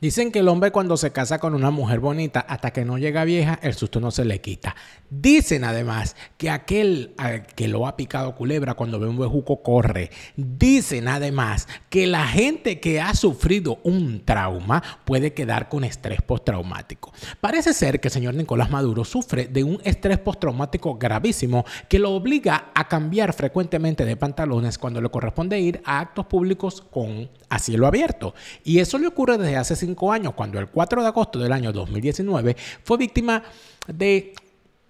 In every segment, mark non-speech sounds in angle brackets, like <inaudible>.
Dicen que el hombre cuando se casa con una mujer bonita, hasta que no llega vieja, el susto no se le quita. Dicen además que aquel que lo ha picado culebra cuando ve un bejuco corre. Dicen además que la gente que ha sufrido un trauma puede quedar con estrés postraumático. Parece ser que el señor Nicolás Maduro sufre de un estrés postraumático gravísimo que lo obliga a cambiar frecuentemente de pantalones cuando le corresponde ir a actos públicos con a cielo abierto. Y eso le ocurre desde hace años, cuando el 4 de agosto del año 2019 fue víctima de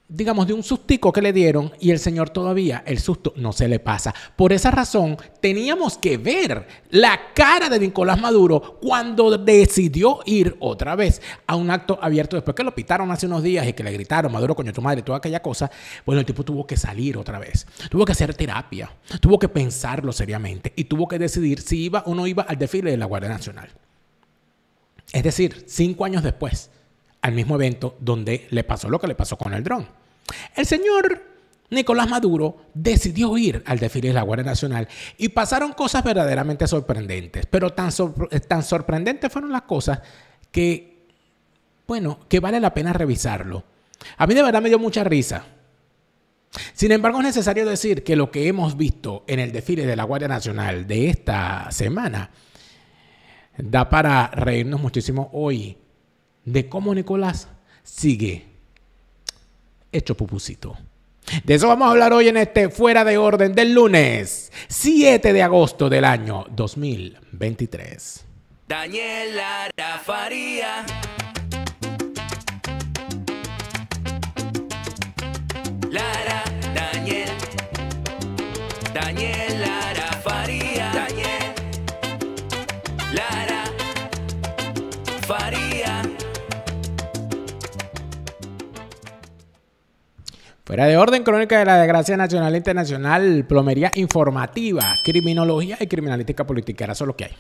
digamos, de un sustico que le dieron y el señor todavía el susto no se le pasa. Por esa razón, teníamos que ver la cara de Nicolás Maduro cuando decidió ir otra vez a un acto abierto después que lo pitaron hace unos días y que le gritaron, Maduro, coño tu madre, toda aquella cosa. Bueno, el tipo tuvo que salir otra vez, tuvo que hacer terapia, tuvo que pensarlo seriamente y tuvo que decidir si iba o no iba al desfile de la Guardia Nacional. Es decir, cinco años después, al mismo evento donde le pasó lo que le pasó con el dron. El señor Nicolás Maduro decidió ir al desfile de la Guardia Nacional y pasaron cosas verdaderamente sorprendentes, pero tan, sorprendentes fueron las cosas que, bueno, que vale la pena revisarlo. A mí de verdad me dio mucha risa. Sin embargo, es necesario decir que lo que hemos visto en el desfile de la Guardia Nacional de esta semana da para reírnos muchísimo hoy de cómo Nicolás sigue hecho pupusito. De eso vamos a hablar hoy en este Fuera de Orden del lunes 7 de agosto del año 2023. Daniel Lara, Daniel. Daniel. Fuera de orden, crónica de la desgracia nacional e internacional, plomería informativa, criminología y criminalística política. Eso es lo que hay.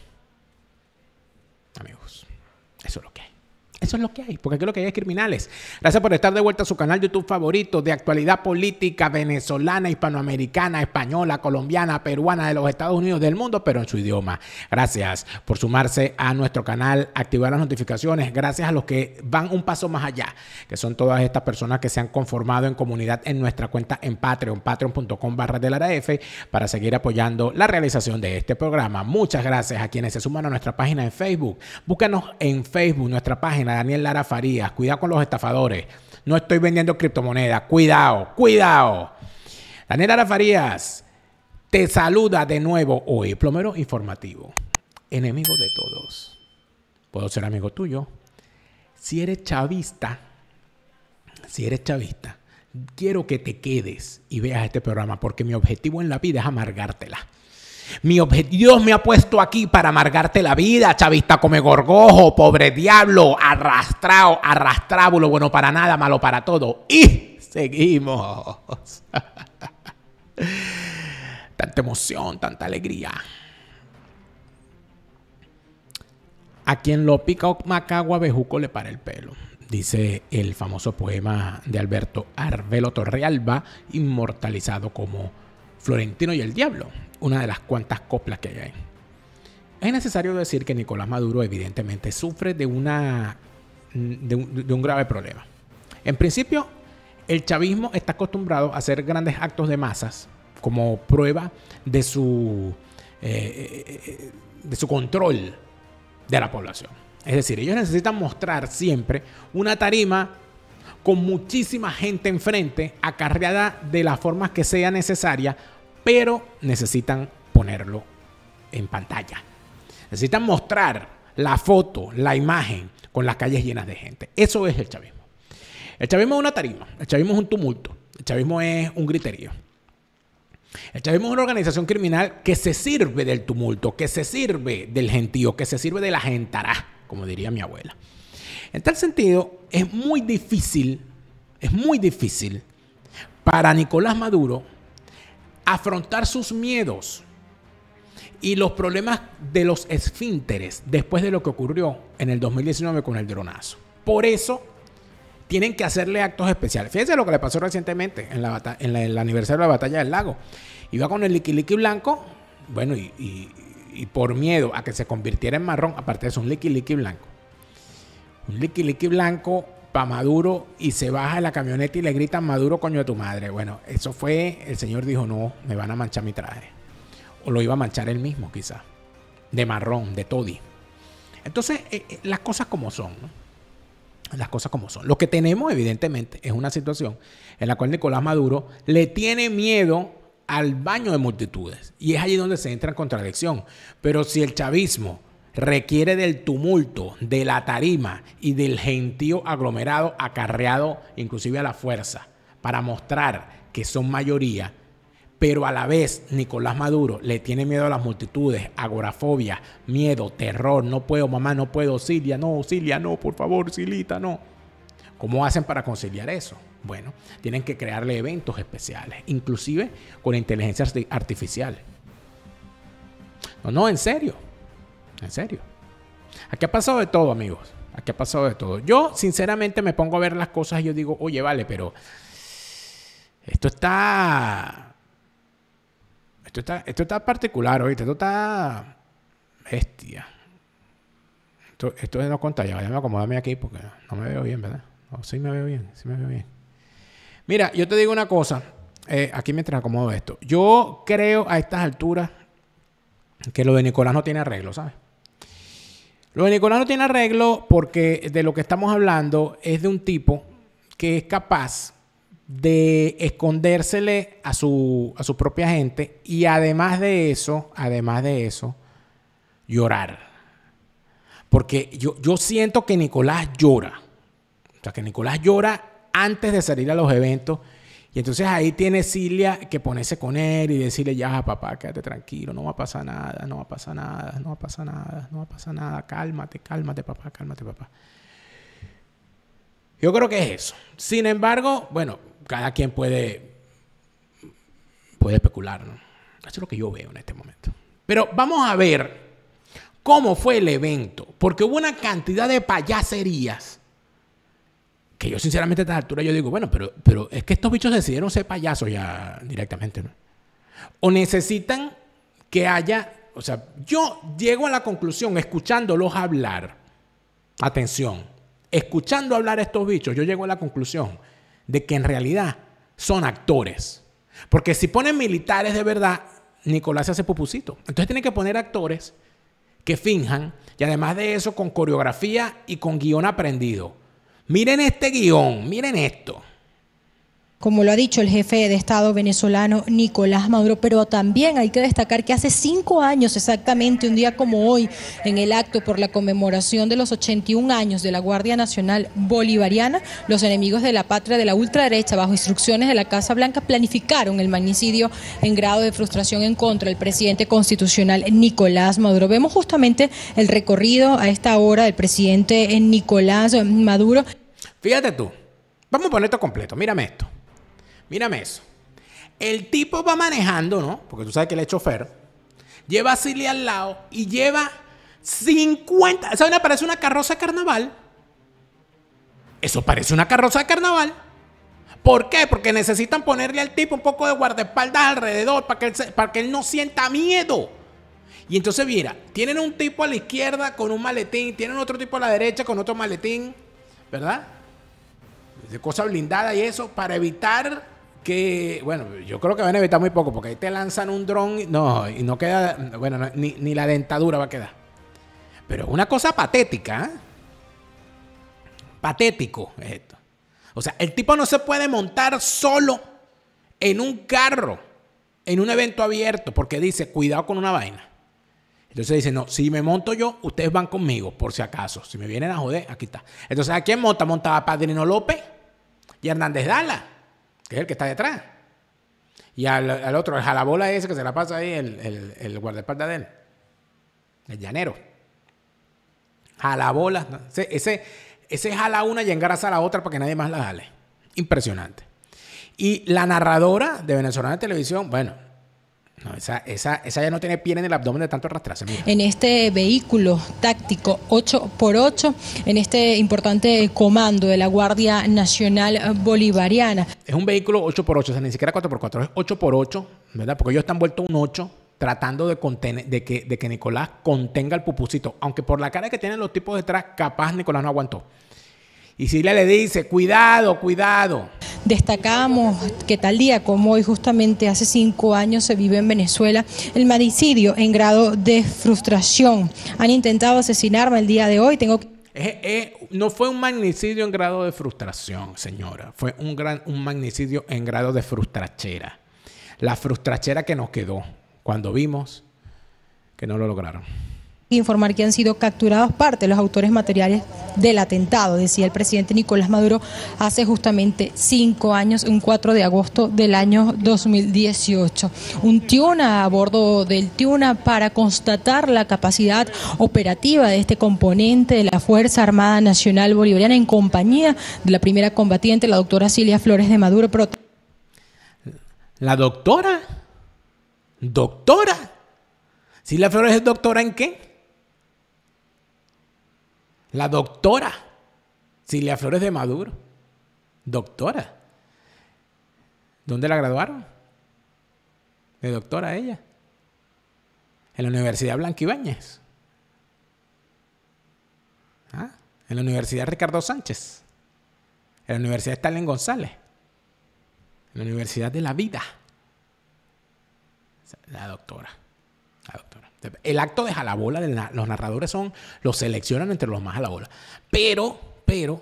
Eso es lo que hay, porque aquí lo que hay es criminales. Gracias por estar de vuelta a su canal YouTube favorito de actualidad política venezolana, hispanoamericana, española, colombiana, peruana, de los Estados Unidos, del mundo, pero en su idioma. Gracias por sumarse a nuestro canal, activar las notificaciones. Gracias a los que van un paso más allá, que son todas estas personas que se han conformado en comunidad en nuestra cuenta en Patreon, patreon.com barra de ARAF, para seguir apoyando la realización de este programa. Muchas gracias a quienes se suman a nuestra página en Facebook. Búscanos en Facebook, nuestra página Daniel Lara Farías. Cuidado con los estafadores. No estoy vendiendo criptomonedas. Cuidado, cuidado. Daniel Lara Farías te saluda de nuevo hoy. Plomero informativo. Enemigo de todos. Puedo ser amigo tuyo. Si eres chavista, si eres chavista, quiero que te quedes y veas este programa porque mi objetivo en la vida es amargártela. Mi Dios me ha puesto aquí para amargarte la vida, chavista come gorgojo, pobre diablo, arrastrado, arrastrábulo, bueno para nada, malo para todo. Y seguimos. <laughs> tanta emoción, tanta alegría. A quien lo pica Macagua Bejuco le para el pelo, dice el famoso poema de Alberto Arbelo Torrealba, inmortalizado como Florentino y el Diablo, una de las cuantas coplas que hay ahí. Es necesario decir que Nicolás Maduro evidentemente sufre de, una, mm, de, un, grave problema. En principio, el chavismo está acostumbrado a hacer grandes actos de masas como prueba de su, eh, eh, de su control de la población. Es decir, ellos necesitan mostrar siempre una tarima con muchísima gente enfrente, acarreada de las formas que sea necesaria pero necesitan ponerlo en pantalla. Necesitan mostrar la foto, la imagen, con las calles llenas de gente. Eso es el chavismo. El chavismo es una tarima, el chavismo es un tumulto, el chavismo es un griterío. El chavismo es una organización criminal que se sirve del tumulto, que se sirve del gentío, que se sirve de la gentará, como diría mi abuela. En tal sentido, es muy difícil, es muy difícil para Nicolás Maduro afrontar sus miedos y los problemas de los esfínteres después de lo que ocurrió en el 2019 con el dronazo. Por eso tienen que hacerle actos especiales. Fíjense lo que le pasó recientemente en, el aniversario de la batalla del lago. Iba con el liquiliqui blanco, bueno, y, por miedo a que se convirtiera en marrón, aparte es un liquiliqui blanco. Un liquiliqui blanco para Maduro y se baja de la camioneta y le gritan Maduro coño de tu madre. Bueno, eso fue, el señor dijo, no, me van a manchar mi traje. O lo iba a manchar él mismo quizás, de marrón, de toddy. Entonces, eh, eh, las cosas como son, Las cosas como son. Lo que tenemos, evidentemente, es una situación en la cual Nicolás Maduro le tiene miedo al baño de multitudes. Y es allí donde se entra en contradicción. Pero si el chavismo requiere del tumulto, de la tarima y del gentío aglomerado acarreado inclusive a la fuerza para mostrar que son mayoría pero a la vez Nicolás Maduro le tiene miedo a las multitudes, agorafobia, miedo, terror, no puedo, mamá, no puedo, Silvia, no, Silvia, no, por favor, Silita, no. ¿Cómo hacen para conciliar eso? Bueno, tienen que crearle eventos especiales, inclusive con inteligencia artificial. No, no, en serio. En serio. Aquí ha pasado de todo, amigos. Aquí ha pasado de todo. Yo, sinceramente, me pongo a ver las cosas y yo digo, oye, vale, pero esto está. Esto está, particular, oíste. Esto está. Bestia. Esto, esto no cuenta. ya. a acomodarme aquí porque no me veo bien, ¿verdad? No, sí me veo bien, sí me veo bien. Mira, yo te digo una cosa. Eh, aquí mientras acomodo esto. Yo creo a estas alturas que lo de Nicolás no tiene arreglo, ¿sabes? Lo de Nicolás no tiene arreglo porque de lo que estamos hablando es de un tipo que es capaz de escondérsele a su, propia gente y además de eso, además de eso, llorar. Porque yo, yo siento que Nicolás llora. O sea, que Nicolás llora antes de salir a los eventos y entonces ahí tiene Cilia que ponerse con él y decirle, ya papá, quédate tranquilo, no va a pasar nada, no va a pasar nada, no va a pasar nada, no va a pasar nada, cálmate, cálmate papá, cálmate papá. Yo creo que es eso. Sin embargo, bueno, cada quien puede, puede especular, ¿no? Eso es lo que yo veo en este momento. Pero vamos a ver cómo fue el evento, porque hubo una cantidad de payaserías yo sinceramente a esta altura yo digo, bueno, pero, pero es que estos bichos decidieron ser payasos ya directamente, O necesitan que haya, o sea, yo llego a la conclusión escuchándolos hablar, atención, escuchando hablar estos bichos, yo llego a la conclusión de que en realidad son actores. Porque si ponen militares de verdad, Nicolás se hace pupusito. Entonces tienen que poner actores que finjan y además de eso con coreografía y con guión aprendido. Miren este guión, miren esto como lo ha dicho el jefe de Estado venezolano Nicolás Maduro, pero también hay que destacar que hace cinco años exactamente, un día como hoy, en el acto por la conmemoración de los 81 años de la Guardia Nacional Bolivariana, los enemigos de la patria de la ultraderecha, bajo instrucciones de la Casa Blanca, planificaron el magnicidio en grado de frustración en contra del presidente constitucional Nicolás Maduro. Vemos justamente el recorrido a esta hora del presidente eh, Nicolás Maduro. Fíjate tú, vamos a poner esto completo, mírame esto. Mírame eso. El tipo va manejando, ¿no? Porque tú sabes que él es chofer. Lleva a Silly al lado y lleva 50. Esa parece una carroza de carnaval. Eso parece una carroza de carnaval. ¿Por qué? Porque necesitan ponerle al tipo un poco de guardaespaldas alrededor para que él, para que él no sienta miedo. Y entonces, mira, tienen un tipo a la izquierda con un maletín, tienen otro tipo a la derecha con otro maletín, ¿verdad? De cosa blindada y eso, para evitar que, bueno, yo creo que van a evitar muy poco, porque ahí te lanzan un dron y no, y no queda, bueno, ni, la dentadura va a quedar. Pero es una cosa patética, ¿eh? patético es esto. O sea, el tipo no se puede montar solo en un carro, en un evento abierto, porque dice, cuidado con una vaina. Entonces dice, no, si me monto yo, ustedes van conmigo, por si acaso. Si me vienen a joder, aquí está. Entonces, ¿a quién monta? Montaba Padrino López y Hernández Dala que es el que está detrás. Y al, otro, el jalabola ese que se la pasa ahí, el, el, el de él. El llanero. Jalabola. Ese, ese, jala una y engrasa a la otra para que nadie más la jale. Impresionante. Y la narradora de Venezolana de Televisión, bueno, no, esa, esa, esa ya no tiene pie en el abdomen de tanto arrastrarse. En este vehículo táctico 8x8, en este importante comando de la Guardia Nacional Bolivariana. Es un vehículo 8x8, o sea, ni siquiera 4x4, es 8x8, ¿verdad? Porque ellos están vueltos un 8 tratando de, contener, de, que, de que Nicolás contenga el pupusito. Aunque por la cara que tienen los tipos detrás, capaz Nicolás no aguantó. Y Silvia le dice, cuidado, cuidado. Destacamos que tal día como hoy, justamente hace cinco años, se vive en Venezuela el magnicidio en grado de frustración. Han intentado asesinarme el día de hoy. Eh, eh, no fue un magnicidio en grado de frustración, señora. Fue un, gran, un magnicidio en grado de frustrachera. La frustrachera que nos quedó cuando vimos que no lo lograron informar que han sido capturados parte de los autores materiales del atentado, decía el presidente Nicolás Maduro hace justamente cinco años, un 4 de agosto del año 2018. Un Tiuna a bordo del Tiuna para constatar la capacidad operativa de este componente de la Fuerza Armada Nacional Bolivariana en compañía de la primera combatiente, la doctora Cilia Flores de Maduro. ¿La doctora? ¿Doctora? Silvia Flores es doctora en qué? La doctora Silvia Flores de Maduro. Doctora. ¿Dónde la graduaron? De doctora ella. En la Universidad Blanquibáñez. ¿Ah? En la Universidad Ricardo Sánchez. En la Universidad Stalin González. En la Universidad de la Vida. La doctora. La doctora. El acto de jalabola de los narradores son, los seleccionan entre los más a la bola Pero, pero,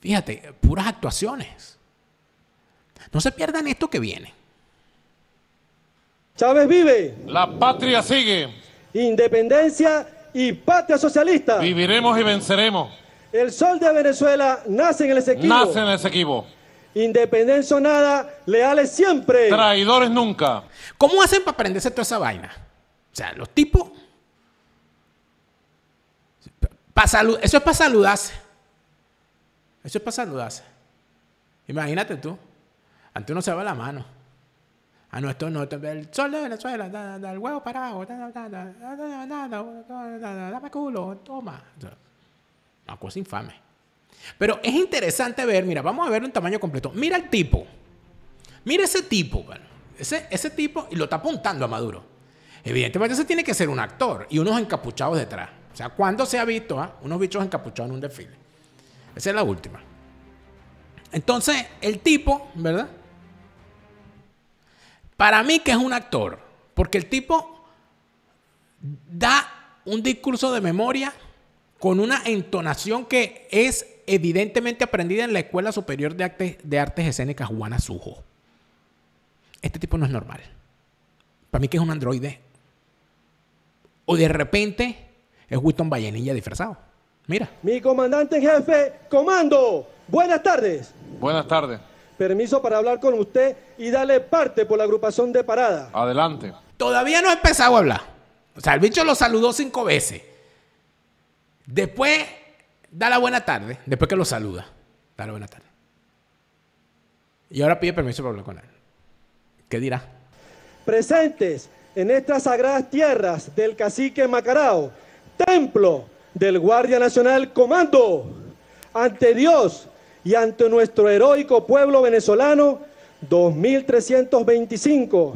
fíjate, puras actuaciones. No se pierdan esto que viene. Chávez vive. La patria sigue. Independencia y patria socialista. Viviremos y venceremos. El sol de Venezuela nace en el Esequibo. Nace en el Esequibo. Independencia nada, leales siempre. Traidores nunca. ¿Cómo hacen para aprenderse toda esa vaina? O sea, los tipos. eso es para saludarse. Eso es para saludarse. Imagínate tú. Antes uno se va la mano. A nuestro no, el sol de Venezuela, da, el huevo para dame culo, toma. Una cosa infame. Pero es interesante ver, mira, vamos a ver un tamaño completo. Mira el tipo. Mira ese tipo, ese, ese tipo, y lo está apuntando a Maduro. Evidentemente, eso tiene que ser un actor y unos encapuchados detrás. O sea, ¿cuándo se ha visto ¿ah? unos bichos encapuchados en un desfile? Esa es la última. Entonces, el tipo, ¿verdad? Para mí que es un actor, porque el tipo da un discurso de memoria con una entonación que es evidentemente aprendida en la Escuela Superior de Artes, de Artes Escénicas Juana Sujo. Este tipo no es normal. Para mí que es un androide o de repente es Winston Vallenilla disfrazado. Mira. Mi comandante en jefe, comando. Buenas tardes. Buenas tardes. Permiso para hablar con usted y darle parte por la agrupación de parada. Adelante. Todavía no ha empezado a hablar. O sea, el bicho lo saludó cinco veces. Después da la buena tarde. Después que lo saluda, da la buena tarde. Y ahora pide permiso para hablar con él. ¿Qué dirá? Presentes, en estas sagradas tierras del cacique Macarao, templo del Guardia Nacional Comando, ante Dios y ante nuestro heroico pueblo venezolano, 2325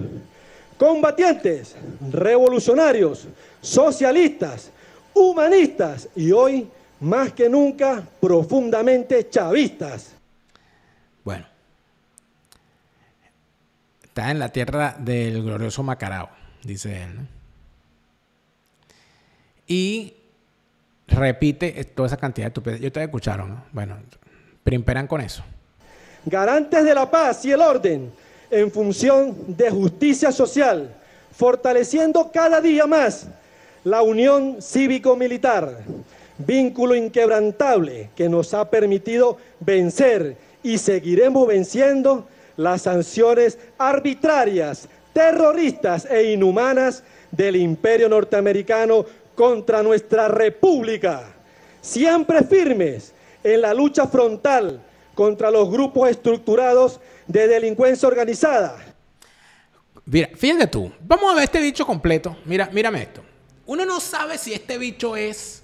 combatientes, revolucionarios, socialistas, humanistas y hoy, más que nunca, profundamente chavistas. Bueno, está en la tierra del glorioso Macarao dice él. Y repite toda esa cantidad de estupideces. Yo te escucharon, ¿no? Bueno, primperan con eso. Garantes de la paz y el orden en función de justicia social, fortaleciendo cada día más la unión cívico-militar, vínculo inquebrantable que nos ha permitido vencer y seguiremos venciendo las sanciones arbitrarias terroristas e inhumanas del imperio norteamericano contra nuestra república. Siempre firmes en la lucha frontal contra los grupos estructurados de delincuencia organizada. Mira, fíjate tú, vamos a ver este bicho completo. Mira, mírame esto. Uno no sabe si este bicho es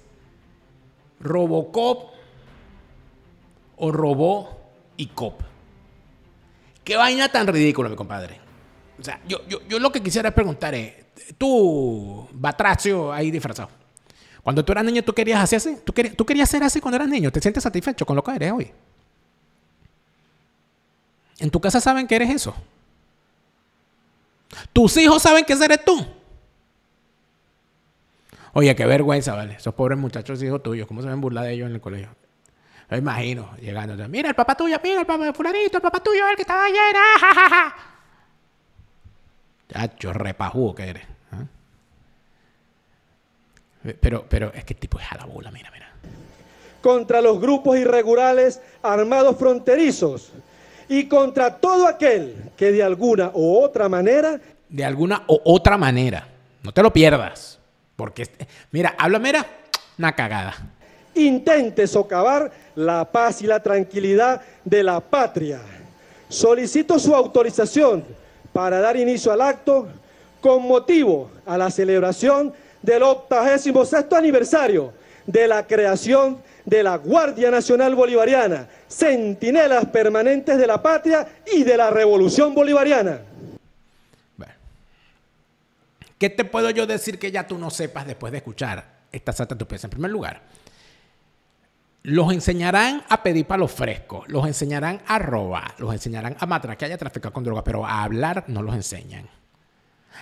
Robocop o Robo y Cop. Qué vaina tan ridícula, mi compadre. O sea, yo, lo que quisiera preguntar es, tú, Batracio, ahí disfrazado. Cuando tú eras niño, ¿tú querías hacer así? ¿Tú querías, ¿Tú querías ser así cuando eras niño? ¿Te sientes satisfecho con lo que eres hoy? ¿En tu casa saben que eres eso? ¿Tus hijos saben que eres tú? Oye, qué vergüenza, ¿vale? Esos pobres muchachos hijos tuyos, ¿cómo se ven burlar de ellos en el colegio? Me imagino, llegando. Mira el papá tuyo, mira el papá de fulanito, el papá tuyo, el que estaba llena, ah, jajaja. Hacho, repajúo que eres. ¿ah? Pero, pero es que el tipo es a la bola, mira, mira. Contra los grupos irregulares armados fronterizos y contra todo aquel que de alguna u otra manera. De alguna u otra manera. No te lo pierdas. Porque, este, mira, habla, mira, una cagada. Intente socavar la paz y la tranquilidad de la patria. Solicito su autorización para dar inicio al acto con motivo a la celebración del 86 aniversario de la creación de la Guardia Nacional Bolivariana, centinelas permanentes de la patria y de la revolución bolivariana. ¿Qué te puedo yo decir que ya tú no sepas después de escuchar esta santa pieza en primer lugar? Los enseñarán a pedir palos frescos, los enseñarán a robar, los enseñarán a matar. Que haya traficar con drogas, pero a hablar no los enseñan.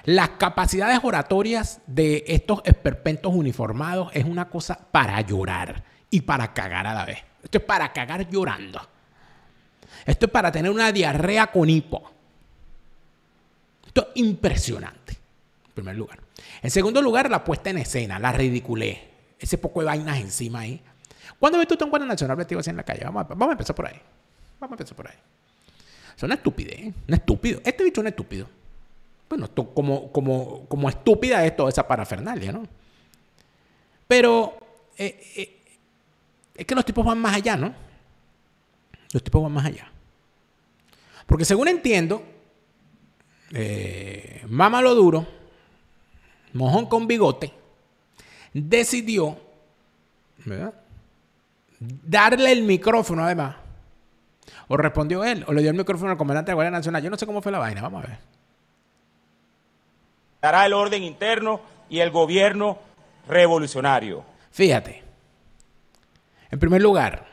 Las capacidades oratorias de estos esperpentos uniformados es una cosa para llorar y para cagar a la vez. Esto es para cagar llorando. Esto es para tener una diarrea con hipo. Esto es impresionante, en primer lugar. En segundo lugar, la puesta en escena, la ridiculé. Ese poco de vainas encima ahí. ¿Cuándo ves tú un guardia nacional vestido así en la calle? Vamos a, empezar por ahí. Vamos a empezar por ahí. Es una estupidez, un estúpido. Este bicho es un estúpido. Bueno, como, como, como estúpida es toda esa parafernalia, ¿no? Pero eh, eh, es que los tipos van más allá, ¿no? Los tipos van más allá. Porque según entiendo, eh, lo Duro, mojón con bigote, decidió, ¿verdad? darle el micrófono además. O respondió él, o le dio el micrófono al comandante de la Guardia Nacional. Yo no sé cómo fue la vaina, vamos a ver. Dará el orden interno y el gobierno revolucionario. Fíjate, en primer lugar,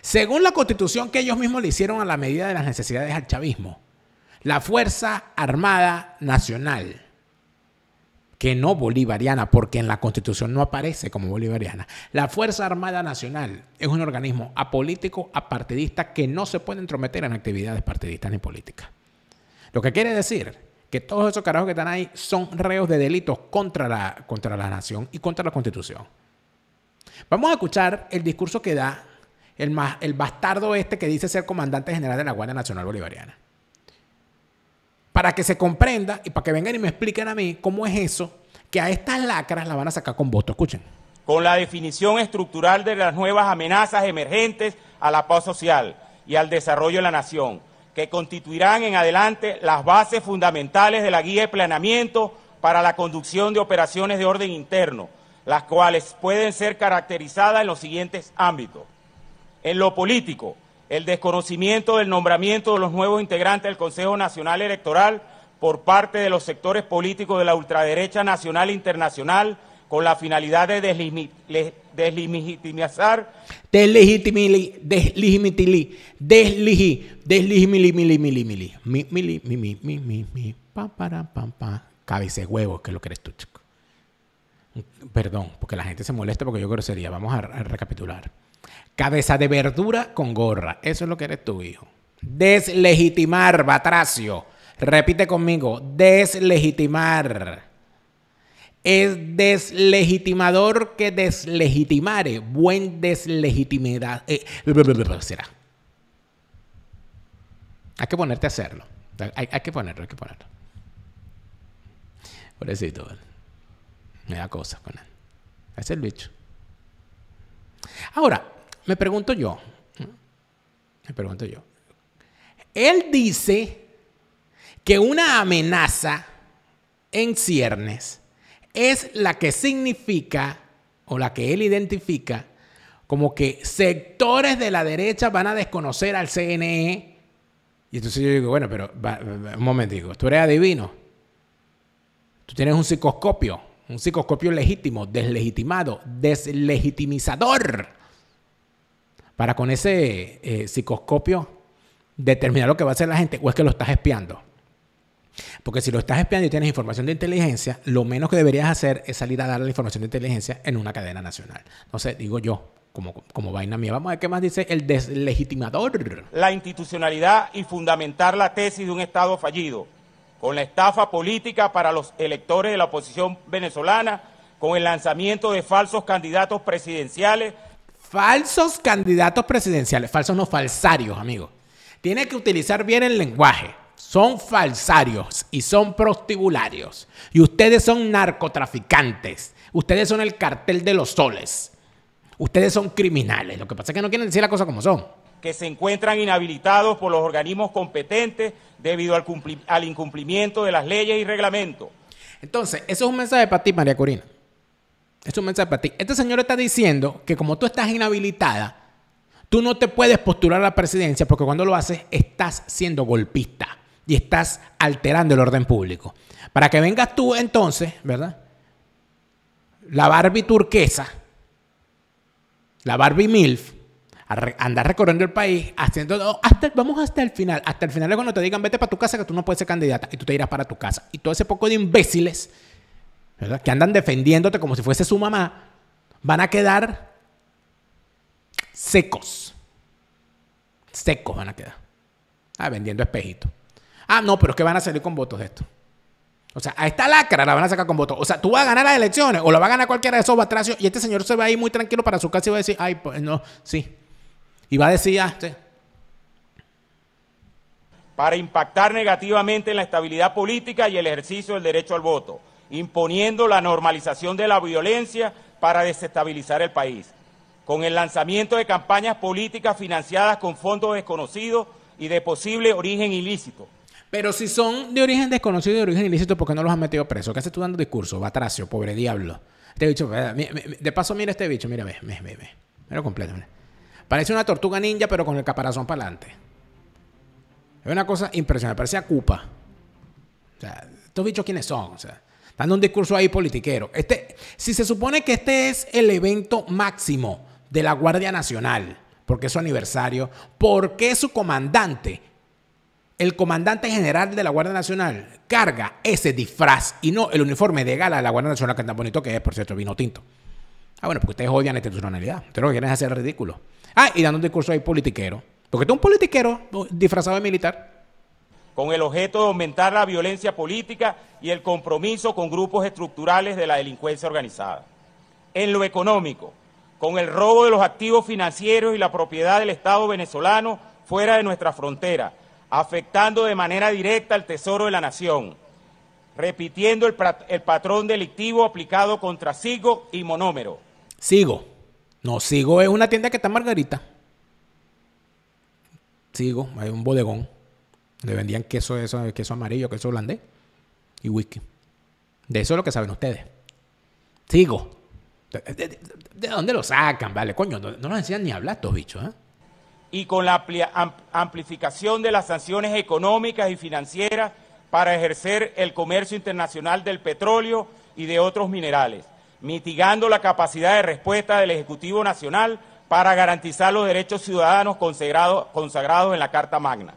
según la constitución que ellos mismos le hicieron a la medida de las necesidades al chavismo, la Fuerza Armada Nacional que no bolivariana, porque en la Constitución no aparece como bolivariana. La Fuerza Armada Nacional es un organismo apolítico, apartidista, que no se puede entrometer en actividades partidistas ni políticas. Lo que quiere decir que todos esos carajos que están ahí son reos de delitos contra la, contra la nación y contra la Constitución. Vamos a escuchar el discurso que da el, el bastardo este que dice ser comandante general de la Guardia Nacional Bolivariana para que se comprenda y para que vengan y me expliquen a mí cómo es eso que a estas lacras la van a sacar con voto. Escuchen. Con la definición estructural de las nuevas amenazas emergentes a la paz social y al desarrollo de la nación, que constituirán en adelante las bases fundamentales de la guía de planeamiento para la conducción de operaciones de orden interno, las cuales pueden ser caracterizadas en los siguientes ámbitos. En lo político, el desconocimiento del nombramiento de los nuevos integrantes del Consejo Nacional Electoral por parte de los sectores políticos de la ultraderecha nacional e internacional con la finalidad de deslegitimizar Cabece huevo que lo que tú, chico. Perdón, porque la gente se molesta porque yo grosería. Vamos a recapitular. Cabeza de verdura con gorra. Eso es lo que eres tú, hijo. Deslegitimar, Batracio. Repite conmigo. Deslegitimar. Es deslegitimador que deslegitimare. Buen deslegitimidad. Eh, será. Hay que ponerte a hacerlo. Hay, que ponerlo, hay que ponerlo. Pobrecito, me da cosas con él. es el bicho. Ahora, me pregunto yo, me pregunto yo, él dice que una amenaza en ciernes es la que significa o la que él identifica como que sectores de la derecha van a desconocer al CNE. Y entonces yo digo, bueno, pero un momento un momento, tú eres adivino. Tú tienes un psicoscopio, un psicoscopio legítimo, deslegitimado, deslegitimizador para con ese eh, psicoscopio determinar lo que va a hacer la gente o es que lo estás espiando. Porque si lo estás espiando y tienes información de inteligencia, lo menos que deberías hacer es salir a dar la información de inteligencia en una cadena nacional. No sé, digo yo, como, como vaina mía, vamos a ver qué más dice el deslegitimador. La institucionalidad y fundamentar la tesis de un Estado fallido, con la estafa política para los electores de la oposición venezolana, con el lanzamiento de falsos candidatos presidenciales Falsos candidatos presidenciales, falsos no falsarios, amigos. Tiene que utilizar bien el lenguaje. Son falsarios y son prostibularios. Y ustedes son narcotraficantes. Ustedes son el cartel de los soles. Ustedes son criminales. Lo que pasa es que no quieren decir la cosa como son. Que se encuentran inhabilitados por los organismos competentes debido al, al incumplimiento de las leyes y reglamentos. Entonces, eso es un mensaje para ti, María Corina. Es un mensaje para ti. Este señor está diciendo que como tú estás inhabilitada, tú no te puedes postular a la presidencia porque cuando lo haces estás siendo golpista y estás alterando el orden público. Para que vengas tú entonces, ¿verdad? La Barbie turquesa, la Barbie MILF, andar recorriendo el país, haciendo, hasta, vamos hasta el final, hasta el final es cuando te digan vete para tu casa que tú no puedes ser candidata y tú te irás para tu casa. Y todo ese poco de imbéciles que andan defendiéndote como si fuese su mamá, van a quedar secos. Secos van a quedar. Ah, vendiendo espejitos. Ah, no, pero es que van a salir con votos de esto. O sea, a esta lacra la van a sacar con votos. O sea, tú vas a ganar las elecciones o la va a ganar cualquiera de esos batracios y este señor se va a ir muy tranquilo para su casa y va a decir, ay, pues no, sí. Y va a decir, ah, sí. Para impactar negativamente en la estabilidad política y el ejercicio del derecho al voto imponiendo la normalización de la violencia para desestabilizar el país, con el lanzamiento de campañas políticas financiadas con fondos desconocidos y de posible origen ilícito. Pero si son de origen desconocido y de origen ilícito, ¿por qué no los han metido presos? ¿Qué haces tú dando discurso? Batracio, pobre diablo. Este bicho, eh, de paso, mira este bicho, mira, ve, ve, ve. Mira completo, Parece una tortuga ninja, pero con el caparazón para adelante. Es una cosa impresionante, parecía Cupa. O sea, estos bichos quiénes son, o sea dando un discurso ahí politiquero. Este, si se supone que este es el evento máximo de la Guardia Nacional, porque es su aniversario, ¿por qué su comandante, el comandante general de la Guardia Nacional, carga ese disfraz y no el uniforme de gala de la Guardia Nacional, que es tan bonito que es, por cierto, vino tinto? Ah, bueno, porque ustedes odian la institucionalidad. Ustedes lo que quieren es hacer ridículo. Ah, y dando un discurso ahí politiquero. Porque tú un politiquero disfrazado de militar con el objeto de aumentar la violencia política y el compromiso con grupos estructurales de la delincuencia organizada. En lo económico, con el robo de los activos financieros y la propiedad del Estado venezolano fuera de nuestra frontera, afectando de manera directa al Tesoro de la Nación, repitiendo el, patrón delictivo aplicado contra Sigo y Monómero. Sigo. No, Sigo es una tienda que está en Margarita. Sigo, hay un bodegón. Le vendían queso, eso, queso amarillo, queso holandés y whisky. De eso es lo que saben ustedes. Sigo. ¿De, dónde lo sacan? Vale, coño, no, nos decían ni hablar estos bichos, ¿eh? Y con la amplificación de las sanciones económicas y financieras para ejercer el comercio internacional del petróleo y de otros minerales, mitigando la capacidad de respuesta del Ejecutivo Nacional para garantizar los derechos ciudadanos consagrados, consagrados en la Carta Magna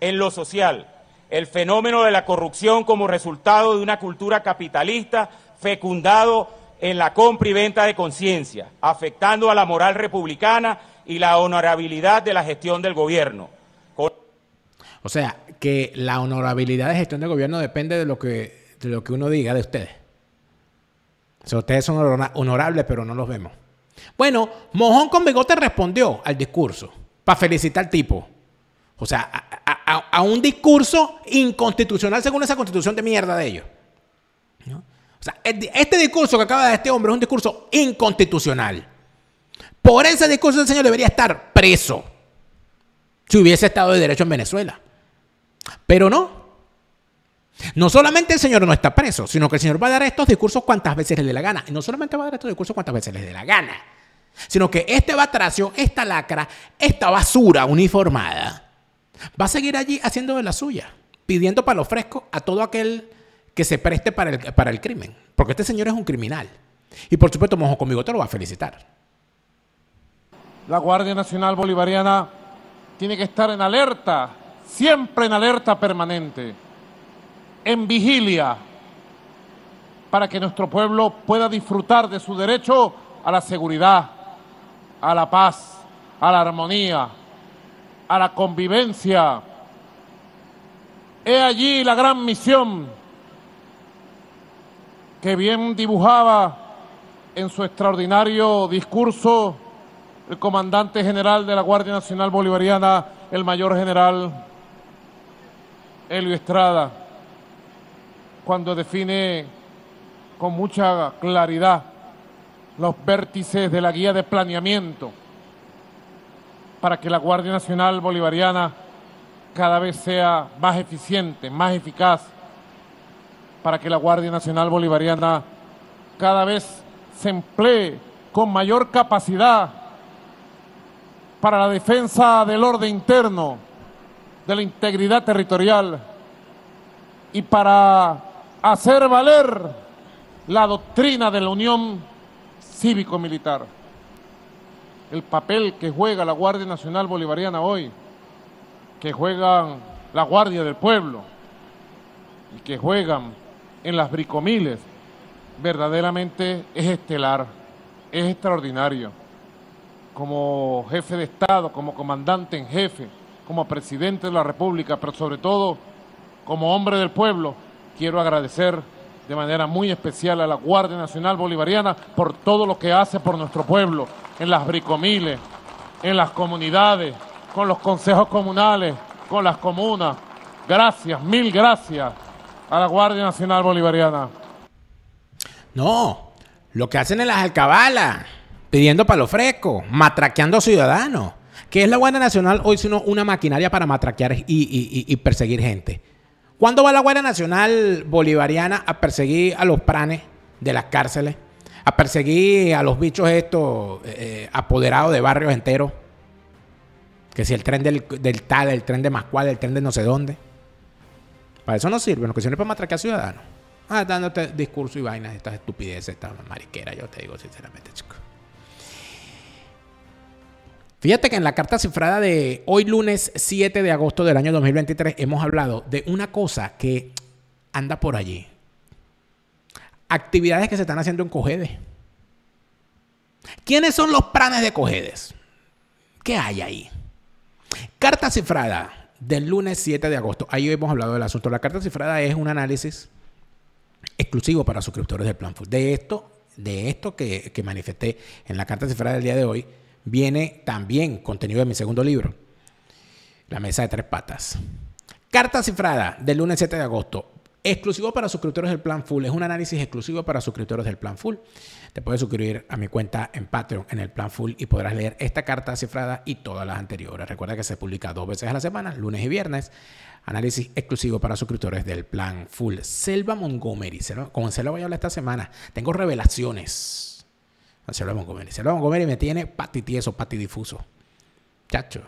en lo social, el fenómeno de la corrupción como resultado de una cultura capitalista fecundado en la compra y venta de conciencia, afectando a la moral republicana y la honorabilidad de la gestión del gobierno. O sea, que la honorabilidad de gestión del gobierno depende de lo que, de lo que uno diga de ustedes. ustedes son honorables, pero no los vemos. Bueno, Mojón con Bigote respondió al discurso para felicitar al tipo. O sea, a, un discurso inconstitucional según esa constitución de mierda de ellos. O sea, este discurso que acaba de este hombre es un discurso inconstitucional. Por ese discurso el señor debería estar preso si hubiese estado de derecho en Venezuela. Pero no. No solamente el señor no está preso, sino que el señor va a dar estos discursos cuantas veces le dé la gana. Y no solamente va a dar estos discursos cuantas veces le dé la gana, sino que este batracio, esta lacra, esta basura uniformada, Va a seguir allí haciendo de la suya, pidiendo palo fresco a todo aquel que se preste para el, para el crimen. Porque este señor es un criminal. Y por supuesto, Mojo Conmigo te lo va a felicitar. La Guardia Nacional Bolivariana tiene que estar en alerta, siempre en alerta permanente, en vigilia, para que nuestro pueblo pueda disfrutar de su derecho a la seguridad, a la paz, a la armonía, a la convivencia. He allí la gran misión que bien dibujaba en su extraordinario discurso el comandante general de la Guardia Nacional Bolivariana, el mayor general Elio Estrada, cuando define con mucha claridad los vértices de la guía de planeamiento para que la Guardia Nacional Bolivariana cada vez sea más eficiente, más eficaz, para que la Guardia Nacional Bolivariana cada vez se emplee con mayor capacidad para la defensa del orden interno, de la integridad territorial y para hacer valer la doctrina de la unión cívico-militar el papel que juega la Guardia Nacional Bolivariana hoy, que juegan la Guardia del Pueblo y que juegan en las bricomiles, verdaderamente es estelar, es extraordinario. Como jefe de Estado, como comandante en jefe, como presidente de la República, pero sobre todo como hombre del pueblo, quiero agradecer de manera muy especial a la Guardia Nacional Bolivariana por todo lo que hace por nuestro pueblo, en las bricomiles, en las comunidades, con los consejos comunales, con las comunas. Gracias, mil gracias a la Guardia Nacional Bolivariana. No, lo que hacen en las alcabalas, pidiendo palo fresco, matraqueando ciudadanos. ¿Qué es la Guardia Nacional hoy sino una maquinaria para matraquear y, y, perseguir gente? ¿Cuándo va la Guardia Nacional Bolivariana a perseguir a los pranes de las cárceles? a perseguir a los bichos estos eh, eh, apoderados de barrios enteros. Que si el tren del, tal, el tren de Mascual, el tren de no sé dónde. Para eso no sirve, lo que sirve es para a ciudadanos. Ah, dándote discurso y vainas, estas estupideces, estas mariqueras, yo te digo sinceramente, chicos. Fíjate que en la carta cifrada de hoy lunes 7 de agosto del año 2023 hemos hablado de una cosa que anda por allí actividades que se están haciendo en Cogedes. ¿Quiénes son los planes de Cojedes? ¿Qué hay ahí? Carta cifrada del lunes 7 de agosto. Ahí hemos hablado del asunto. La carta cifrada es un análisis exclusivo para suscriptores del Plan Food. De esto, de esto que manifesté en la carta cifrada del día de hoy, viene también contenido de mi segundo libro, La Mesa de Tres Patas. Carta cifrada del lunes 7 de agosto. Exclusivo para suscriptores del plan full. Es un análisis exclusivo para suscriptores del plan full. Te puedes suscribir a mi cuenta en Patreon en el plan full y podrás leer esta carta cifrada y todas las anteriores. Recuerda que se publica dos veces a la semana, lunes y viernes. Análisis exclusivo para suscriptores del plan full. Selva Montgomery. Con Selva voy a hablar esta semana. Tengo revelaciones. Selva Montgomery. Selva Montgomery me tiene pati tieso, pati difuso. Chacho.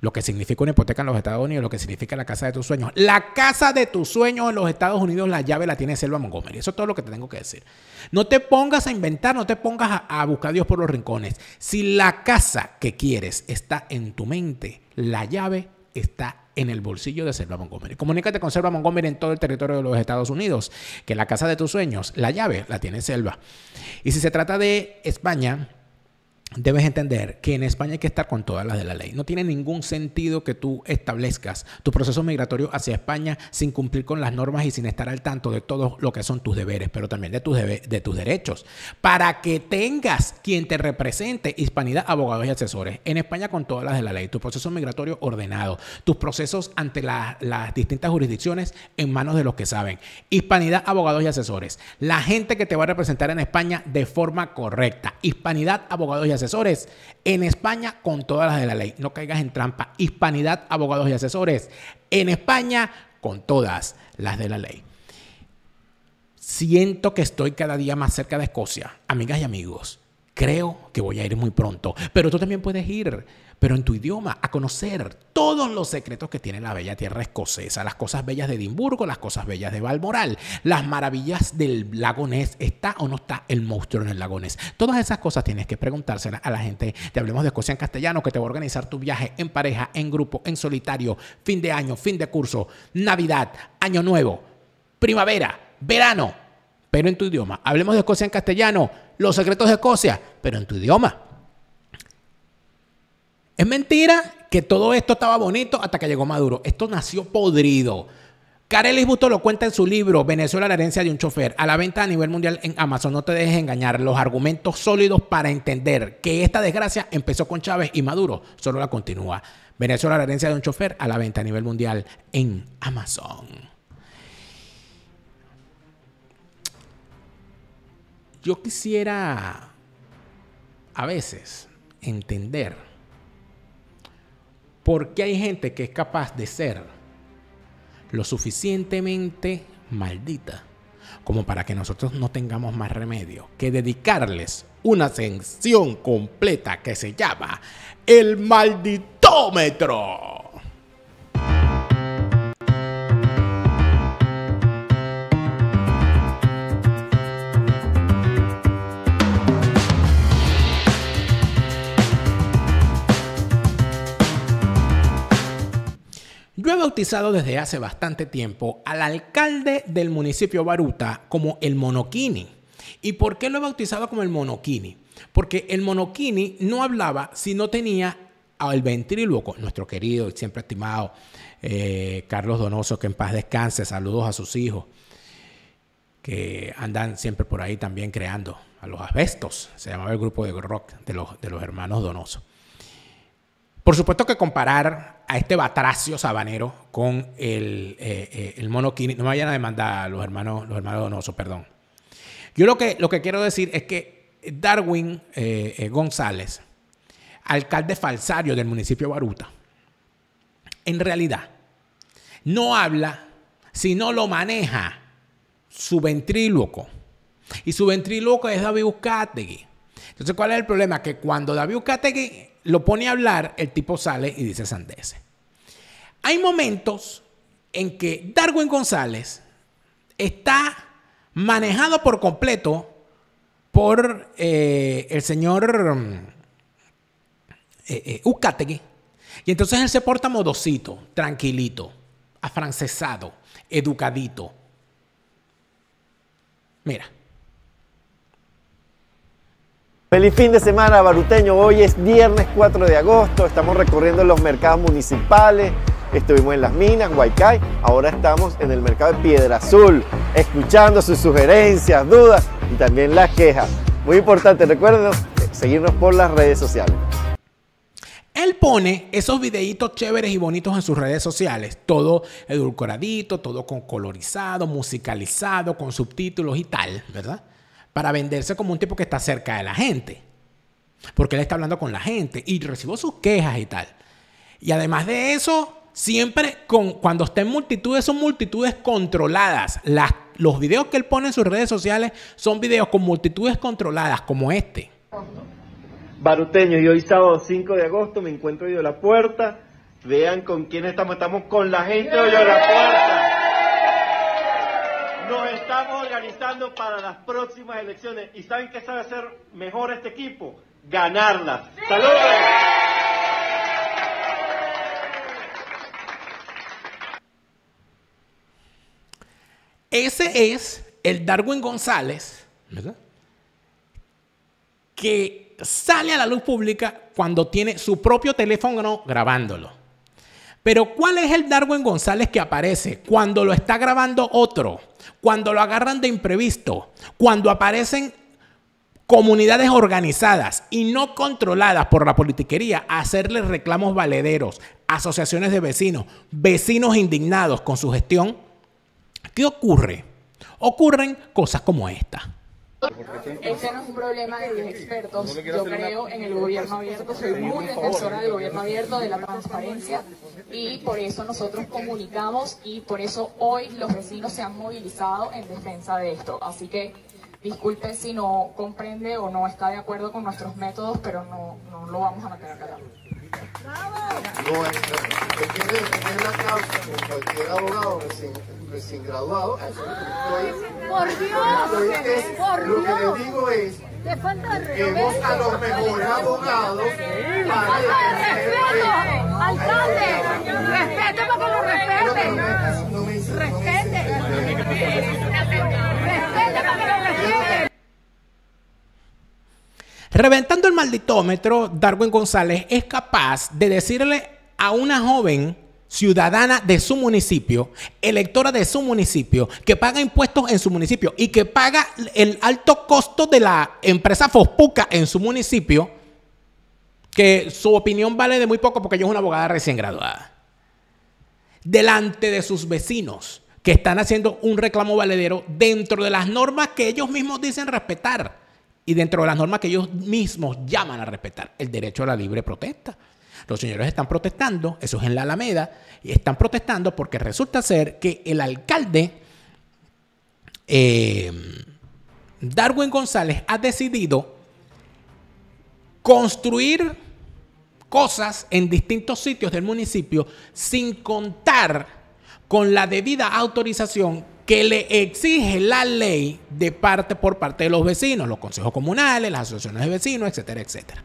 Lo que significa una hipoteca en los Estados Unidos, lo que significa la casa de tus sueños. La casa de tus sueños en los Estados Unidos, la llave la tiene Selva Montgomery. Eso es todo lo que te tengo que decir. No te pongas a inventar, no te pongas a, buscar a Dios por los rincones. Si la casa que quieres está en tu mente, la llave está en el bolsillo de Selva Montgomery. Comunícate con Selva Montgomery en todo el territorio de los Estados Unidos, que la casa de tus sueños, la llave, la tiene Selva. Y si se trata de España, Debes entender que en España hay que estar con todas las de la ley. No tiene ningún sentido que tú establezcas tu proceso migratorio hacia España sin cumplir con las normas y sin estar al tanto de todo lo que son tus deberes, pero también de tus, de tus derechos. Para que tengas quien te represente, Hispanidad, abogados y asesores. En España con todas las de la ley. Tu proceso migratorio ordenado. Tus procesos ante las distintas jurisdicciones en manos de los que saben. Hispanidad, abogados y asesores. La gente que te va a representar en España de forma correcta. Hispanidad, abogados y asesores asesores en España con todas las de la ley. No caigas en trampa. Hispanidad, abogados y asesores en España con todas las de la ley. Siento que estoy cada día más cerca de Escocia, amigas y amigos. Creo que voy a ir muy pronto, pero tú también puedes ir pero en tu idioma, a conocer todos los secretos que tiene la bella tierra escocesa, las cosas bellas de Edimburgo, las cosas bellas de Balmoral, las maravillas del lagonés, está o no está el monstruo en el lagonés. Todas esas cosas tienes que preguntárselas a la gente. Te hablemos de Escocia en castellano, que te va a organizar tu viaje en pareja, en grupo, en solitario, fin de año, fin de curso, Navidad, Año Nuevo, primavera, verano, pero en tu idioma. Hablemos de Escocia en castellano, los secretos de Escocia, pero en tu idioma. Es mentira que todo esto estaba bonito hasta que llegó Maduro. Esto nació podrido. Carelis Busto lo cuenta en su libro Venezuela, la herencia de un chofer, a la venta a nivel mundial en Amazon. No te dejes engañar. Los argumentos sólidos para entender que esta desgracia empezó con Chávez y Maduro solo la continúa. Venezuela, la herencia de un chofer, a la venta a nivel mundial en Amazon. Yo quisiera a veces entender porque hay gente que es capaz de ser lo suficientemente maldita como para que nosotros no tengamos más remedio que dedicarles una sección completa que se llama el malditómetro? he bautizado desde hace bastante tiempo al alcalde del municipio Baruta como el Monoquini. ¿Y por qué lo he bautizado como el Monoquini? Porque el Monoquini no hablaba si no tenía al ventríloco, nuestro querido y siempre estimado eh, Carlos Donoso, que en paz descanse, saludos a sus hijos, que andan siempre por ahí también creando a los asbestos, se llamaba el grupo de rock de los, de los hermanos Donoso. Por supuesto que comparar a este batracio sabanero con el, eh, eh mono No me vayan a demandar los hermanos, los hermanos Donoso, perdón. Yo lo que, lo que quiero decir es que Darwin eh, eh, González, alcalde falsario del municipio Baruta, en realidad no habla, sino lo maneja su ventríloco. Y su ventríloco es David Uzcategui. Entonces, ¿cuál es el problema? Que cuando David Ucategui lo pone a hablar, el tipo sale y dice sandese. Hay momentos en que Darwin González está manejado por completo por eh, el señor mm, eh, eh, Ucategui. Y entonces él se porta modosito, tranquilito, afrancesado, educadito. Mira. Feliz fin de semana, Baruteño. Hoy es viernes 4 de agosto. Estamos recorriendo los mercados municipales. Estuvimos en las minas, Huaycay. Ahora estamos en el mercado de Piedra Azul, escuchando sus sugerencias, dudas y también las quejas. Muy importante, recuerden eh, seguirnos por las redes sociales. Él pone esos videitos chéveres y bonitos en sus redes sociales, todo edulcoradito, todo con colorizado, musicalizado, con subtítulos y tal, ¿verdad? para venderse como un tipo que está cerca de la gente. Porque él está hablando con la gente y recibo sus quejas y tal. Y además de eso, siempre con, cuando está en multitudes, son multitudes controladas. Las, los videos que él pone en sus redes sociales son videos con multitudes controladas, como este. Baruteño, y hoy sábado 5 de agosto me encuentro yo a la puerta. Vean con quién estamos, estamos con la gente la puerta estamos organizando para las próximas elecciones. ¿Y saben que sabe hacer mejor este equipo? Ganarlas. ¡Saludos! Ese es el Darwin González, Que sale a la luz pública cuando tiene su propio teléfono grabándolo. Pero ¿cuál es el Darwin González que aparece cuando lo está grabando otro? Cuando lo agarran de imprevisto, cuando aparecen comunidades organizadas y no controladas por la politiquería a hacerles reclamos valederos, asociaciones de vecinos, vecinos indignados con su gestión, ¿qué ocurre? Ocurren cosas como esta. Este no es un problema de los expertos. Yo creo en el gobierno abierto, soy muy defensora del gobierno abierto, de la transparencia y por eso nosotros comunicamos y por eso hoy los vecinos se han movilizado en defensa de esto. Así que disculpe si no comprende o no está de acuerdo con nuestros métodos, pero no, lo vamos a mantener callado recién graduado. por Dios, por Dios. Lo que les digo es que vos a los mejores abogados para respeto, alcalde, respete para que lo respeten. respete. respeten. <laughs> Reventando el malditómetro, Darwin González es capaz de decirle a una joven ciudadana de su municipio, electora de su municipio, que paga impuestos en su municipio y que paga el alto costo de la empresa Fospuca en su municipio, que su opinión vale de muy poco porque ella es una abogada recién graduada, delante de sus vecinos que están haciendo un reclamo valedero dentro de las normas que ellos mismos dicen respetar y dentro de las normas que ellos mismos llaman a respetar, el derecho a la libre protesta. Los señores están protestando, eso es en la Alameda, y están protestando porque resulta ser que el alcalde eh, Darwin González ha decidido construir cosas en distintos sitios del municipio sin contar con la debida autorización que le exige la ley de parte por parte de los vecinos, los consejos comunales, las asociaciones de vecinos, etcétera, etcétera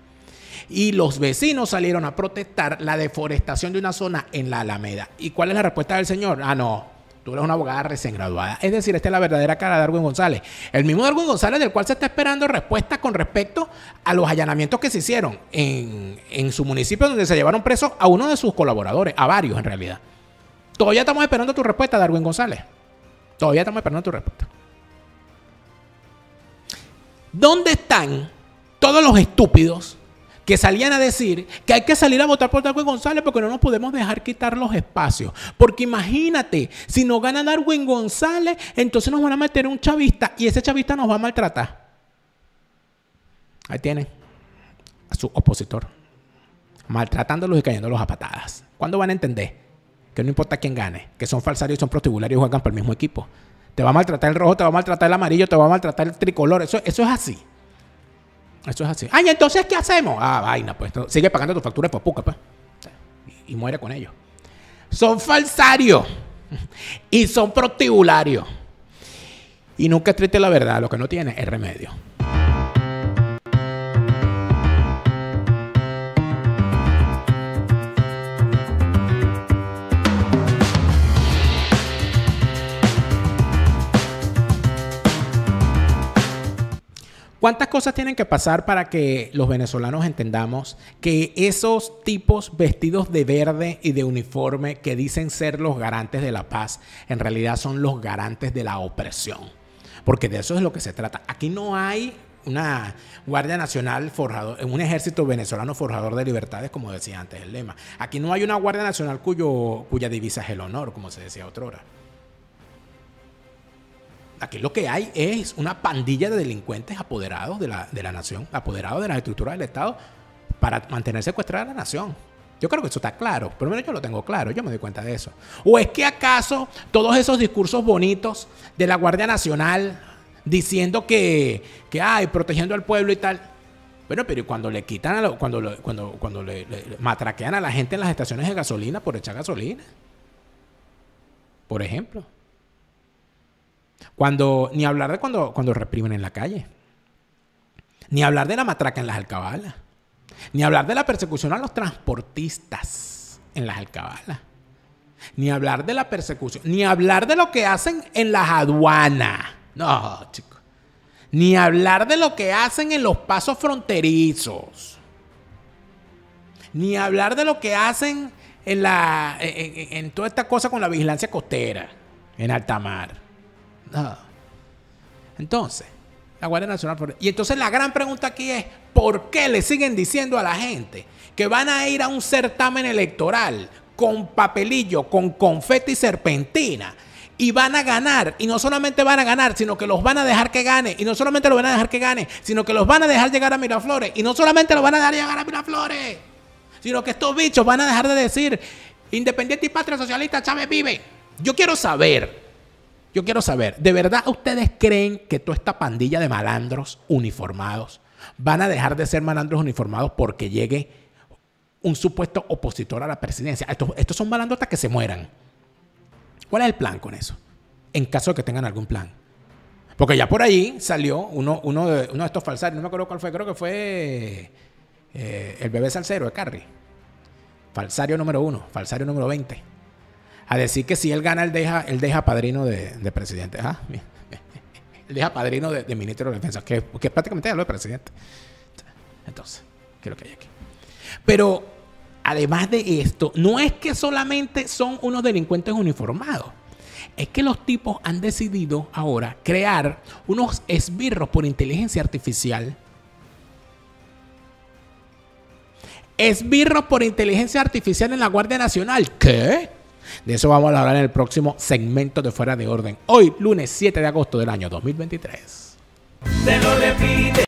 y los vecinos salieron a protestar la deforestación de una zona en la Alameda. ¿Y cuál es la respuesta del señor? Ah, no, Tú eres una abogada recién graduada. Es decir, esta es la verdadera cara de Darwin González. El mismo Darwin González del cual se está esperando respuesta con respecto a los allanamientos que se hicieron en, en su municipio donde se llevaron presos a uno de sus colaboradores, a varios en realidad. Todavía estamos esperando tu respuesta, Darwin González. Todavía estamos esperando tu respuesta. ¿Dónde están todos los estúpidos que salían a decir que hay que salir a votar por Darwin González porque no nos podemos dejar quitar los espacios. Porque imagínate, si no gana Darwin González, entonces nos van a meter un chavista y ese chavista nos va a maltratar. Ahí tienen a su opositor, maltratándolos y cayéndolos a patadas. ¿Cuándo van a entender que no importa quién gane, que son falsarios, y son prostibularios y juegan por el mismo equipo? Te va a maltratar el rojo, te va a maltratar el amarillo, te va a maltratar el tricolor. Eso, eso es así. Eso es así. Ay, ah, entonces, ¿qué hacemos? Ah, vaina, pues. Sigue pagando tu factura de papuca, pues. Y, muere con ellos. Son falsarios. <laughs> Y son protibularios. Y nunca es triste la verdad. Lo que no tiene es remedio. ¿Cuántas cosas tienen que pasar para que los venezolanos entendamos que esos tipos vestidos de verde y de uniforme que dicen ser los garantes de la paz, en realidad son los garantes de la opresión? Porque de eso es lo que se trata. Aquí no hay una Guardia Nacional forjador, un ejército venezolano forjador de libertades, como decía antes el lema. Aquí no hay una Guardia Nacional cuyo, cuya divisa es el honor, como se decía hora. Aquí lo que hay es una pandilla de delincuentes apoderados de la, nación, apoderados de las estructuras del Estado para mantener secuestrada a la nación. Yo creo que eso está claro. Por lo menos yo lo tengo claro. Yo me doy cuenta de eso. ¿O es que acaso todos esos discursos bonitos de la Guardia Nacional diciendo que, hay protegiendo al pueblo y tal? Bueno, pero cuando le quitan, cuando, cuando, cuando le, matraquean a la gente en las estaciones de gasolina por echar gasolina, por ejemplo. Cuando, ni hablar de cuando, reprimen en la calle. Ni hablar de la matraca en las alcabalas. Ni hablar de la persecución a los transportistas en las alcabalas. Ni hablar de la persecución. Ni hablar de lo que hacen en las aduanas. No, chicos. Ni hablar de lo que hacen en los pasos fronterizos. Ni hablar de lo que hacen en, la, en toda esta cosa con la vigilancia costera, en alta mar. Entonces, la Guardia Nacional. Y entonces la gran pregunta aquí es, ¿por qué le siguen diciendo a la gente que van a ir a un certamen electoral con papelillo, con confeti y serpentina? Y van a ganar, y no solamente van a ganar, sino que los van a dejar que gane, y no solamente los van a dejar que gane, sino que los van a dejar llegar a Miraflores, y no solamente los van a dejar llegar a Miraflores, sino que estos bichos van a dejar de decir, Independiente y Patria Socialista, Chávez vive. Yo quiero saber, yo quiero saber, ¿de verdad ustedes creen que toda esta pandilla de malandros uniformados van a dejar de ser malandros uniformados porque llegue un supuesto opositor a la presidencia? Estos, son malandros hasta que se mueran. ¿Cuál es el plan con eso? En caso de que tengan algún plan. Porque ya por ahí salió uno, uno, de, uno de estos falsarios, no me acuerdo cuál fue, creo que fue eh, el bebé salsero de Carrie. Falsario número uno, falsario número 20 a decir que si él gana, él deja, deja padrino de, presidente. ¿Ah? él deja padrino de, ah, <laughs> ministro de defensa, que, prácticamente ya lo de presidente. Entonces, ¿qué que hay aquí? Pero además de esto, no es que solamente son unos delincuentes uniformados. Es que los tipos han decidido ahora crear unos esbirros por inteligencia artificial. Esbirros por inteligencia artificial en la Guardia Nacional. ¿Qué? De eso vamos a hablar en el próximo segmento de Fuera de Orden. Hoy, lunes 7 de agosto del año 2023. Se lo repite,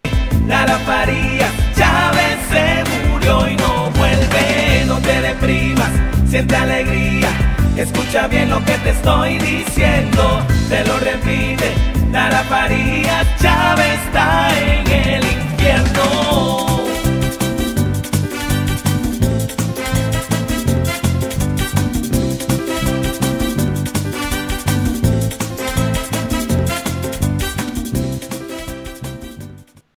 Lara Faría, Chávez se murió y no vuelve. No te deprimas, siente alegría. Escucha bien lo que te estoy diciendo. te lo repite, Lara Faría, Chávez está en el infierno.